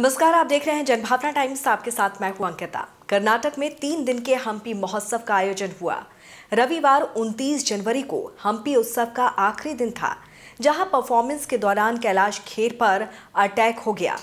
नमस्कार आप देख रहे हैं जनभावना टाइम्स आपके साथ मैं हूं अंकिता कर्नाटक में तीन दिन के हम्पी महोत्सव का आयोजन हुआ रविवार 29 जनवरी को हम्पी उत्सव का आखिरी दिन था जहां परफॉर्मेंस के दौरान कैलाश खेर पर अटैक हो गया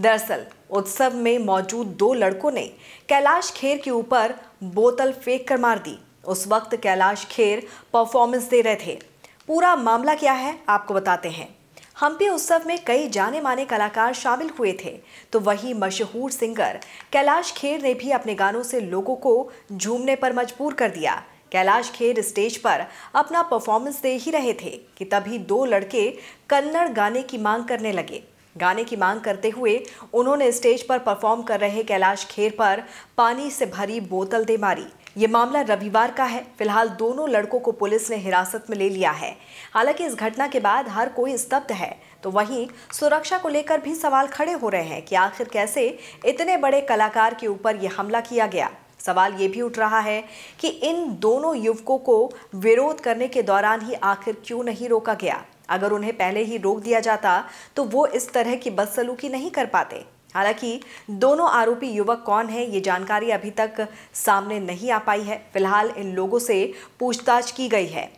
दरअसल उत्सव में मौजूद दो लड़कों ने कैलाश खेर के ऊपर बोतल फेंक कर मार दी उस वक्त कैलाश खेर परफॉर्मेंस दे रहे थे पूरा मामला क्या है आपको बताते हैं हम्पी उत्सव में कई जाने माने कलाकार शामिल हुए थे तो वही मशहूर सिंगर कैलाश खेर ने भी अपने गानों से लोगों को झूमने पर मजबूर कर दिया कैलाश खेर स्टेज पर अपना परफॉर्मेंस दे ही रहे थे कि तभी दो लड़के कन्नड़ गाने की मांग करने लगे गाने की मांग करते हुए उन्होंने स्टेज पर परफॉर्म कर रहे कैलाश खेर पर पानी से भरी बोतल दे मारी ये मामला रविवार का है फिलहाल दोनों लड़कों को पुलिस ने हिरासत में ले लिया है हालांकि इस घटना के बाद हर कोई स्तब्ध है तो वहीं सुरक्षा को लेकर भी सवाल खड़े हो रहे हैं कि आखिर कैसे इतने बड़े कलाकार के ऊपर ये हमला किया गया सवाल ये भी उठ रहा है कि इन दोनों युवकों को विरोध करने के दौरान ही आखिर क्यों नहीं रोका गया अगर उन्हें पहले ही रोक दिया जाता तो वो इस तरह की बदसलूकी नहीं कर पाते हालांकि दोनों आरोपी युवक कौन है ये जानकारी अभी तक सामने नहीं आ पाई है फिलहाल इन लोगों से पूछताछ की गई है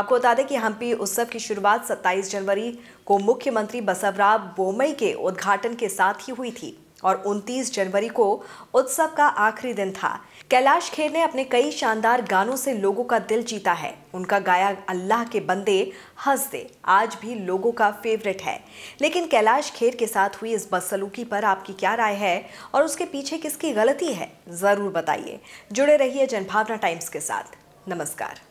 आपको बता दें कि हम्पी उत्सव की शुरुआत 27 जनवरी को मुख्यमंत्री बसवराव बोमई के उद्घाटन के साथ ही हुई थी और 29 जनवरी को उत्सव का आखिरी दिन था कैलाश खेर ने अपने कई शानदार गानों से लोगों का दिल जीता है उनका गाया अल्लाह के बंदे हंस दे आज भी लोगों का फेवरेट है लेकिन कैलाश खेर के साथ हुई इस बदसलूकी पर आपकी क्या राय है और उसके पीछे किसकी गलती है ज़रूर बताइए जुड़े रहिए जनभावना टाइम्स के साथ नमस्कार